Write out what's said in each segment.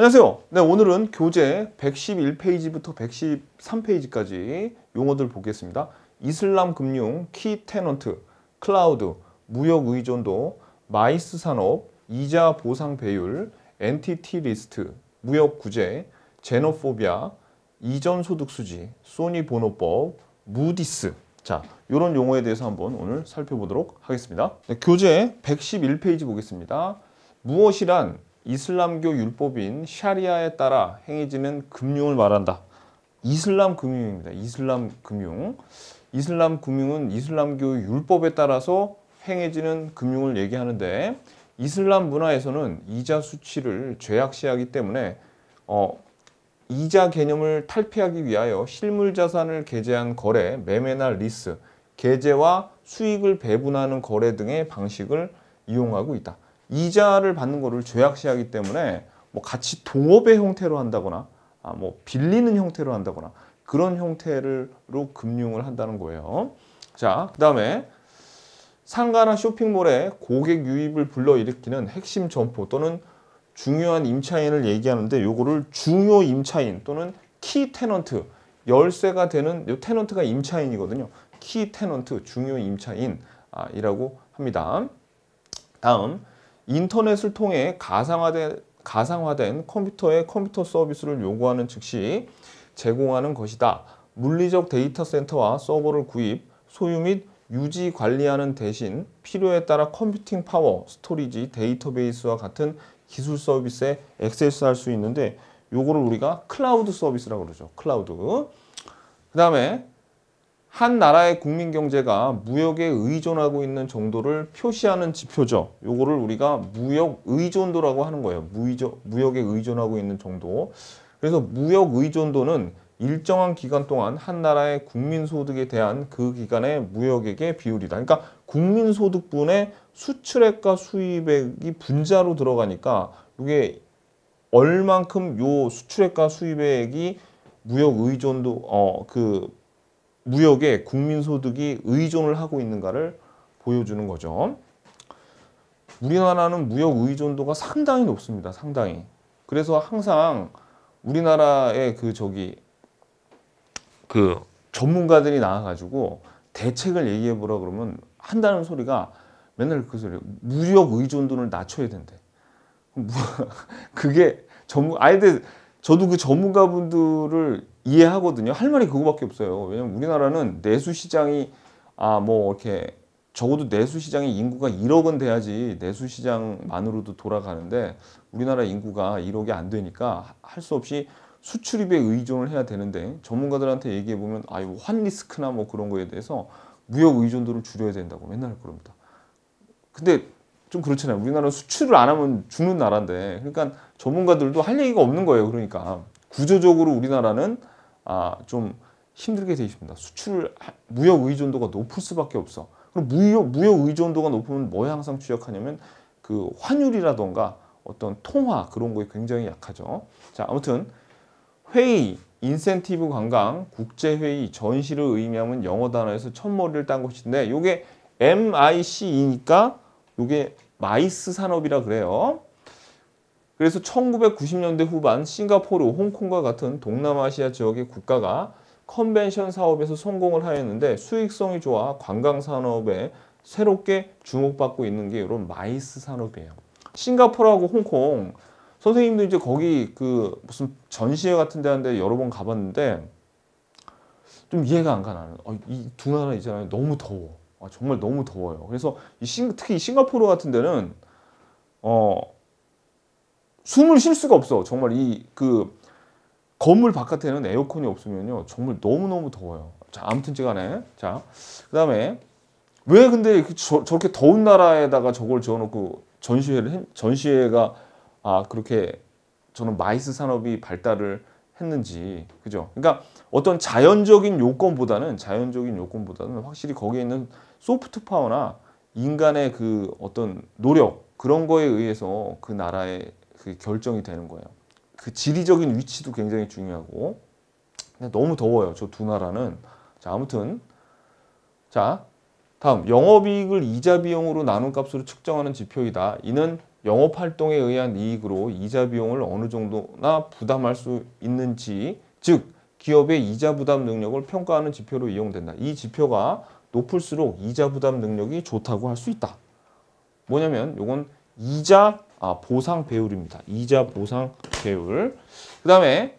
안녕하세요. 네, 오늘은 교재 111페이지부터 113페이지까지 용어들 보겠습니다. 이슬람 금융, 키 테넌트, 클라우드, 무역 의존도, 마이스 산업, 이자 보상 배율, 엔티티 리스트, 무역 구제, 제노포비아, 이전 소득 수지, 소니 번호법, 무디스. 자, 이런 용어에 대해서 한번 오늘 살펴보도록 하겠습니다. 네, 교재 111페이지 보겠습니다. 무엇이란 이슬람교 율법인 샤리아에 따라 행해지는 금융을 말한다. 이슬람 금융입니다. 이슬람 금융. 이슬람 금융은 이슬람교 율법에 따라서 행해지는 금융을 얘기하는데 이슬람 문화에서는 이자 수치를 죄악시하기 때문에 어, 이자 개념을 탈피하기 위하여 실물 자산을 계제한 거래, 매매나 리스, 계제와 수익을 배분하는 거래 등의 방식을 이용하고 있다. 이자를 받는 거를 죄악시하기 때문에 뭐 같이 동업의 형태로 한다거나 아, 뭐 빌리는 형태로 한다거나 그런 형태로 금융을 한다는 거예요. 자, 그 다음에 상가나 쇼핑몰에 고객 유입을 불러일으키는 핵심 점포 또는 중요한 임차인을 얘기하는데 요거를 중요 임차인 또는 키 테넌트 열쇠가 되는 요 테넌트가 임차인이거든요. 키 테넌트 중요 임차인이라고 아, 합니다. 다음 인터넷을 통해 가상화된, 가상화된 컴퓨터의 컴퓨터 서비스를 요구하는 즉시 제공하는 것이다. 물리적 데이터 센터와 서버를 구입, 소유 및 유지 관리하는 대신 필요에 따라 컴퓨팅 파워, 스토리지, 데이터베이스와 같은 기술 서비스에 액세스할 수 있는데 요거를 우리가 클라우드 서비스라고 그러죠. 클라우드. 그 다음에 한 나라의 국민 경제가 무역에 의존하고 있는 정도를 표시하는 지표죠. 요거를 우리가 무역 의존도라고 하는 거예요. 무의조, 무역에 의존하고 있는 정도. 그래서 무역 의존도는 일정한 기간 동안 한 나라의 국민 소득에 대한 그 기간의 무역액의 비율이다. 그러니까 국민 소득분의 수출액과 수입액이 분자로 들어가니까 이게 얼만큼 요 수출액과 수입액이 무역 의존도 어그 무역에 국민소득이 의존을 하고 있는가를 보여주는 거죠. 우리나라는 무역 의존도가 상당히 높습니다. 상당히. 그래서 항상 우리나라의 그 저기 그 전문가들이 나와가지고 대책을 얘기해 보라 그러면 한다는 소리가 맨날 그 소리 무역 의존도를 낮춰야 된대. 그게 전문 아이들 저도 그 전문가분들을 이해하거든요. 할 말이 그거밖에 없어요. 왜냐면 우리나라는 내수 시장이 아 뭐 이렇게 적어도 내수 시장의 인구가 1억은 돼야지 내수 시장만으로도 돌아가는데 우리나라 인구가 1억이 안 되니까 할 수 없이 수출입에 의존을 해야 되는데 전문가들한테 얘기해 보면 아유 환 리스크나 뭐 그런 거에 대해서 무역 의존도를 줄여야 된다고 맨날 그럽니다. 근데 좀 그렇잖아요. 우리나라는 수출을 안 하면 죽는 나라인데 그러니까 전문가들도 할 얘기가 없는 거예요. 그러니까 구조적으로 우리나라는 아, 좀 힘들게 되어 있습니다. 수출 무역 의존도가 높을 수밖에 없어. 그럼 무역 무역 의존도가 높으면 뭐에 항상 취약하냐면 그 환율이라던가 어떤 통화 그런 거에 굉장히 약하죠. 자, 아무튼 회의, 인센티브 관광, 국제 회의, 전시를 의미하면 영어 단어에서 첫머리를 딴 것인데 요게 MIC이니까 이게 마이스 산업이라 그래요. 그래서 1990년대 후반 싱가포르, 홍콩과 같은 동남아시아 지역의 국가가 컨벤션 사업에서 성공을 하였는데 수익성이 좋아 관광 산업에 새롭게 주목받고 있는 게 이런 마이스 산업이에요. 싱가포르하고 홍콩 선생님도 이제 거기 그 무슨 전시회 같은 데 하는데 여러 번 가봤는데 좀 이해가 안가 나는 어, 이두 나라 있잖아요 너무 더워 아, 정말 너무 더워요. 그래서 이 싱, 특히 이 싱가포르 같은 데는 어, 숨을 쉴 수가 없어. 정말 이 그 건물 바깥에는 에어컨이 없으면요. 정말 너무너무 더워요. 자, 아무튼 제가네 자, 그다음에 왜 근데 저, 저렇게 더운 나라에다가 저걸 지어 놓고 전시회를 했, 전시회가 아, 그렇게 저는 마이스 산업이 발달을 했는지. 그죠? 그러니까 어떤 자연적인 요건보다는 자연적인 요건보다는 확실히 거기에 있는 소프트 파워나 인간의 그 어떤 노력 그런 거에 의해서 그 나라의 그 결정이 되는 거예요. 그 지리적인 위치도 굉장히 중요하고 너무 더워요. 저 두 나라는 자 아무튼 자 다음 영업이익을 이자 비용으로 나눈 값으로 측정하는 지표이다. 이는 영업 활동에 의한 이익으로 이자 비용을 어느 정도나 부담할 수 있는지 즉 기업의 이자 부담 능력을 평가하는 지표로 이용된다. 이 지표가 높을수록 이자 부담 능력이 좋다고 할 수 있다. 뭐냐면 이건 이자 아, 보상 배율입니다. 이자 보상 배율. 그 다음에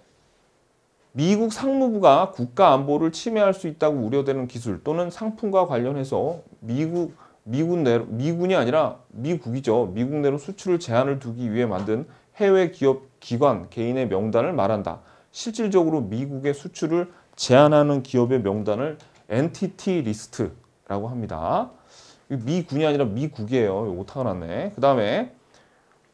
미국 상무부가 국가 안보를 침해할 수 있다고 우려되는 기술 또는 상품과 관련해서 미국 미군 내로, 미군이 아니라 미국이죠. 미국 내로 수출을 제한을 두기 위해 만든 해외 기업 기관 개인의 명단을 말한다. 실질적으로 미국의 수출을 제한하는 기업의 명단을 엔티티 리스트라고 합니다. 미군이 아니라 미국이에요. 이거 타났네그 다음에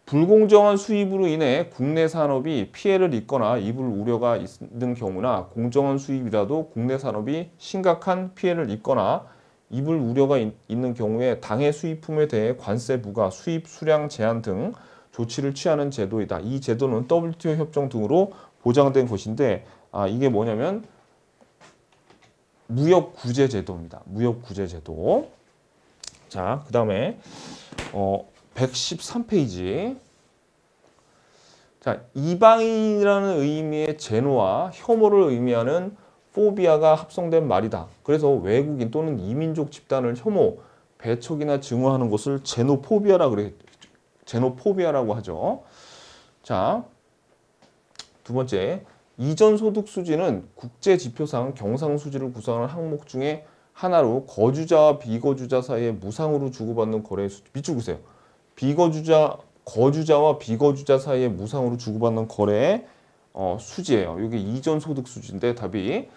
불공정한 수입으로 인해 국내 산업이 피해를 입거나 입을 우려가 있는 경우나 공정한 수입이라도 국내 산업이 심각한 피해를 입거나 입을 우려가 있, 는 경우에 당해 수입품에 대해 관세 부과, 수입 수량 제한 등 조치를 취하는 제도이다. 이 제도는 WTO 협정 등으로 보장된 것인데 아, 이게 뭐냐면 무역 구제 제도입니다. 무역 구제 제도. 자, 그다음에 어 113페이지. 자, 이방인이라는 의미의 제노와 혐오를 의미하는 포비아가 합성된 말이다. 그래서 외국인 또는 이민족 집단을 혐오, 배척이나 증오하는 것을 제노포비아라 그래 제노포비아라고 하죠. 자, 두 번째, 이전 소득 수지는 국제 지표상 경상 수지를 구성하는 항목 중에 하나로 거주자와 비거주자 사이에 무상으로 주고받는 거래 수지 밑줄 그세요. 비거주자 거주자와 비거주자 사이에 무상으로 주고받는 거래의 어, 수지예요. 이게 이전 소득 수지인데 답이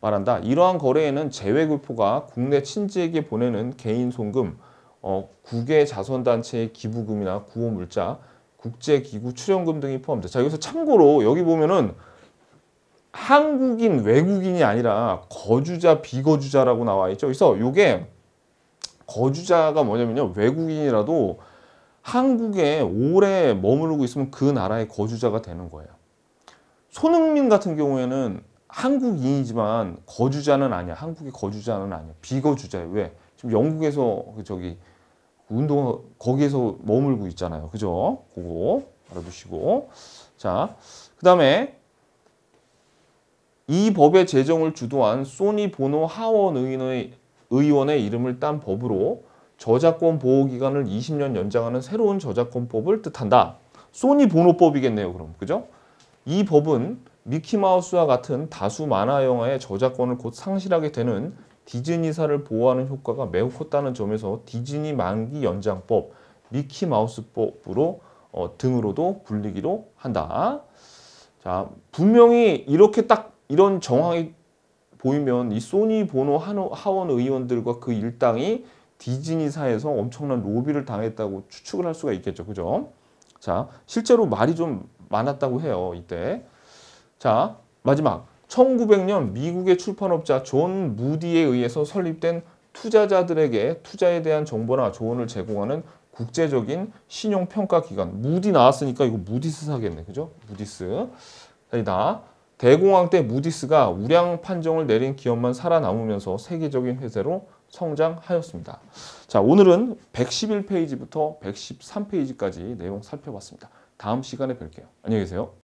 말한다. 이러한 거래에는 재외교포가 국내 친지에게 보내는 개인 송금, 어, 국외 자선단체의 기부금이나 구호물자, 국제기구 출연금 등이 포함돼. 자 여기서 참고로 여기 보면은 한국인 외국인이 아니라 거주자 비거주자라고 나와 있죠. 그래서 이게 거주자가 뭐냐면요 외국인이라도 한국에 오래 머무르고 있으면 그 나라의 거주자가 되는 거예요. 손흥민 같은 경우에는 한국인이지만 거주자는 아니야. 한국의 거주자는 아니야. 비거주자예요. 왜? 지금 영국에서 그 저기 운동 거기에서 머물고 있잖아요. 그죠? 그거 알아두시고 자, 그 다음에 이 법의 제정을 주도한 소니 보노 하원 의원의, 의원의 이름을 딴 법으로 저작권 보호 기간을 20년 연장하는 새로운 저작권법을 뜻한다. 소니 보노법이겠네요. 그럼 그죠? 이 법은 미키마우스와 같은 다수 만화 영화의 저작권을 곧 상실하게 되는 디즈니사를 보호하는 효과가 매우 컸다는 점에서 디즈니 만기 연장법, 미키마우스법으로 어, 등으로도 불리기로 한다. 자, 분명히 이렇게 딱 이런 정황이 보이면 이 소니 보노 하원 의원들과 그 일당이 디즈니사에서 엄청난 로비를 당했다고 추측을 할 수가 있겠죠. 그죠? 자, 실제로 말이 좀 많았다고 해요. 이때. 자, 마지막. 1900년 미국의 출판업자 존 무디에 의해서 설립된 투자자들에게 투자에 대한 정보나 조언을 제공하는 국제적인 신용평가기관 무디 나왔으니까 이거 무디스 사겠네 그죠? 무디스 아니다 대공황 때 무디스가 우량 판정을 내린 기업만 살아남으면서 세계적인 회사로 성장하였습니다. 자 오늘은 111페이지부터 113페이지까지 내용 살펴봤습니다. 다음 시간에 뵐게요. 안녕히 계세요.